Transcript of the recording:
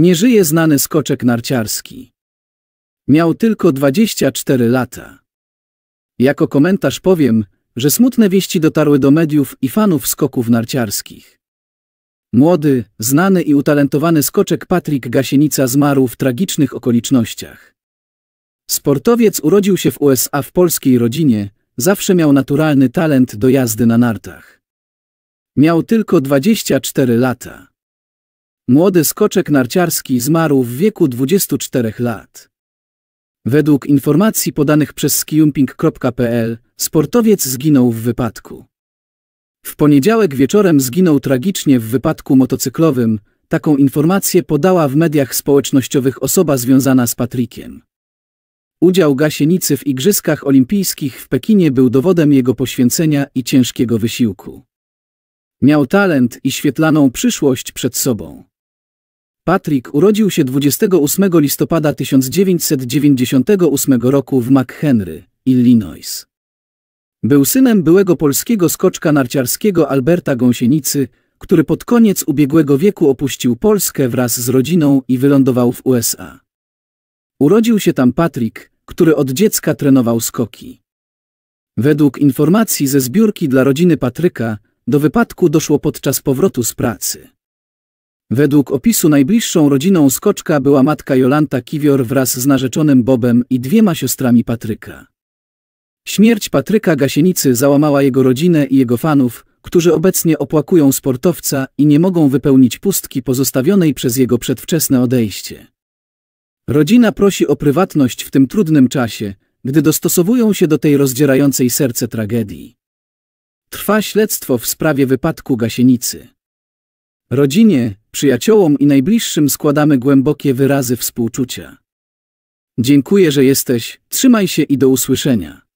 Nie żyje znany skoczek narciarski. Miał tylko 24 lata. Jako komentarz powiem, że smutne wieści dotarły do mediów i fanów skoków narciarskich. Młody, znany i utalentowany skoczek Patryk Gasienica zmarł w tragicznych okolicznościach. Sportowiec urodził się w USA w polskiej rodzinie, zawsze miał naturalny talent do jazdy na nartach. Miał tylko 24 lata. Młody skoczek narciarski zmarł w wieku 24 lat. Według informacji podanych przez skijumping.pl, sportowiec zginął w wypadku. W poniedziałek wieczorem zginął tragicznie w wypadku motocyklowym, taką informację podała w mediach społecznościowych osoba związana z Patrykiem. Udział Gasienicy w Igrzyskach Olimpijskich w Pekinie był dowodem jego poświęcenia i ciężkiego wysiłku. Miał talent i świetlaną przyszłość przed sobą. Patrick urodził się 28 listopada 1998 roku w McHenry, Illinois. Był synem byłego polskiego skoczka narciarskiego Alberta Gąsienicy, który pod koniec ubiegłego wieku opuścił Polskę wraz z rodziną i wylądował w USA. Urodził się tam Patrick, który od dziecka trenował skoki. Według informacji ze zbiórki dla rodziny Patryka, do wypadku doszło podczas powrotu z pracy. Według opisu najbliższą rodziną Skoczka była matka Jolanta Kiwior wraz z narzeczonym Bobem i dwiema siostrami Patryka. Śmierć Patryka Gasienicy załamała jego rodzinę i jego fanów, którzy obecnie opłakują sportowca i nie mogą wypełnić pustki pozostawionej przez jego przedwczesne odejście. Rodzina prosi o prywatność w tym trudnym czasie, gdy dostosowują się do tej rozdzierającej serce tragedii. Trwa śledztwo w sprawie wypadku Gasienicy. Rodzinie, Przyjaciołom i najbliższym składamy głębokie wyrazy współczucia. Dziękuję, że jesteś, trzymaj się i do usłyszenia.